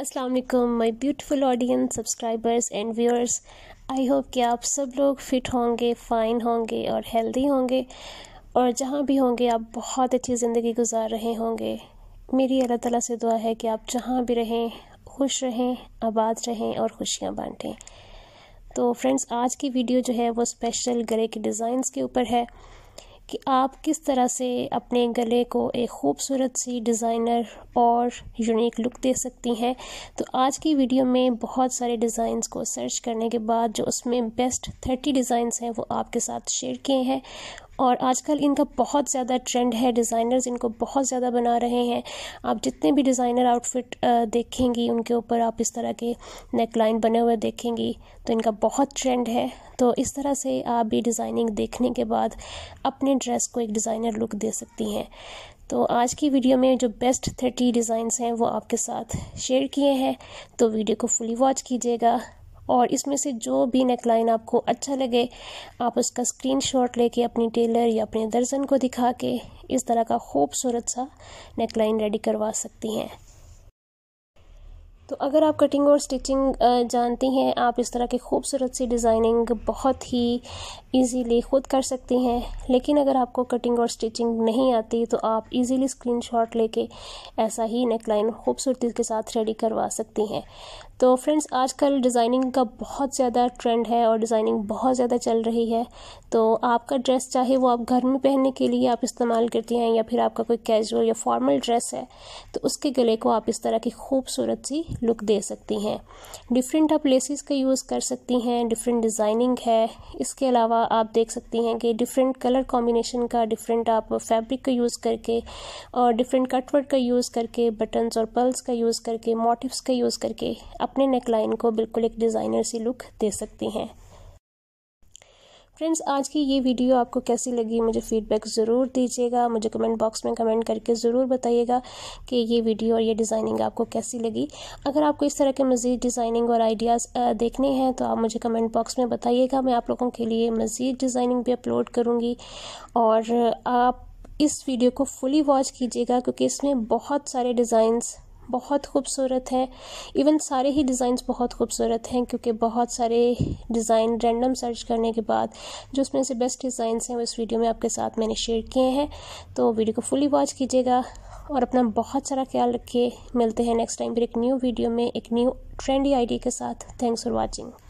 अस्सलाम वालेकुम my beautiful audience subscribers and viewers I hope कि आप सब लोग फिट होंगे फाइन होंगे और हेल्दी होंगे और जहाँ भी होंगे आप बहुत अच्छी ज़िंदगी गुजार रहे होंगे मेरी अल्लाह ताला से दुआ है कि आप जहाँ भी रहें खुश रहें आबाद रहें और खुशियाँ बांटें तो फ्रेंड्स आज की वीडियो जो है वो स्पेशल गले के डिज़ाइंस के ऊपर है कि आप किस तरह से अपने गले को एक खूबसूरत सी डिज़ाइनर और यूनिक लुक दे सकती हैं तो आज की वीडियो में बहुत सारे डिज़ाइंस को सर्च करने के बाद जो उसमें बेस्ट थर्टी डिज़ाइंस हैं वो आपके साथ शेयर किए हैं और आजकल इनका बहुत ज़्यादा ट्रेंड है डिज़ाइनर्स इनको बहुत ज़्यादा बना रहे हैं आप जितने भी डिज़ाइनर आउटफिट देखेंगी उनके ऊपर आप इस तरह के नेक लाइन बने हुए देखेंगी तो इनका बहुत ट्रेंड है तो इस तरह से आप भी डिज़ाइनिंग देखने के बाद अपने ड्रेस को एक डिज़ाइनर लुक दे सकती हैं तो आज की वीडियो में जो बेस्ट थर्टी डिज़ाइंस हैं वो आपके साथ शेयर किए हैं तो वीडियो को फुली वॉच कीजिएगा और इसमें से जो भी नेकलाइन आपको अच्छा लगे आप उसका स्क्रीन शॉट लेके अपनी टेलर या अपने दर्जन को दिखा के इस तरह का खूबसूरत सा नेकलाइन रेडी करवा सकती हैं तो अगर आप कटिंग और स्टिचिंग जानती हैं आप इस तरह की खूबसूरत सी डिज़ाइनिंग बहुत ही इजीली ख़ुद कर सकती हैं लेकिन अगर आपको कटिंग और स्टिचिंग नहीं आती तो आप इजीली स्क्रीनशॉट लेके ऐसा ही नेकलाइन खूबसूरती के साथ रेडी करवा सकती हैं तो फ्रेंड्स आजकल डिज़ाइनिंग का बहुत ज़्यादा ट्रेंड है और डिज़ाइनिंग बहुत ज़्यादा चल रही है तो आपका ड्रेस चाहे वो आप घर में पहनने के लिए आप इस्तेमाल करती हैं या फिर आपका कोई कैजुअल या फॉर्मल ड्रेस है तो उसके गले को आप इस तरह की खूबसूरत सी लुक दे सकती हैं डिफरेंट आप लेसिस का यूज़ कर सकती हैं डिफरेंट डिज़ाइनिंग है इसके अलावा आप देख सकती हैं कि डिफरेंट कलर कॉम्बिनेशन का डिफरेंट आप फैब्रिक का यूज़ करके और डिफरेंट कटवर्क का यूज़ करके बटन्स और पल्स का यूज़ करके मोटिवस का यूज़ करके अपने नेकलाइन को बिल्कुल एक डिज़ाइनर सी लुक दे सकती हैं फ्रेंड्स आज की ये वीडियो आपको कैसी लगी मुझे फीडबैक ज़रूर दीजिएगा मुझे कमेंट बॉक्स में कमेंट करके ज़रूर बताइएगा कि ये वीडियो और ये डिज़ाइनिंग आपको कैसी लगी अगर आपको इस तरह के मज़ीद डिज़ाइनिंग और आइडियाज़ देखने हैं तो आप मुझे कमेंट बॉक्स में बताइएगा मैं आप लोगों के लिए मज़ीद डिज़ाइनिंग भी अपलोड करूँगी और आप इस वीडियो को फुली वॉच कीजिएगा क्योंकि इसमें बहुत सारे डिज़ाइंस बहुत खूबसूरत है इवन सारे ही डिज़ाइंस बहुत खूबसूरत हैं क्योंकि बहुत सारे डिज़ाइन रैंडम सर्च करने के बाद जो उसमें से बेस्ट डिज़ाइंस हैं वो इस वीडियो में आपके साथ मैंने शेयर किए हैं तो वीडियो को फुली वॉच कीजिएगा और अपना बहुत सारा ख्याल रखिए मिलते हैं नेक्स्ट टाइम फिर एक न्यू वीडियो में एक न्यू ट्रेंडी आइडिया के साथ थैंक्स फॉर वॉचिंग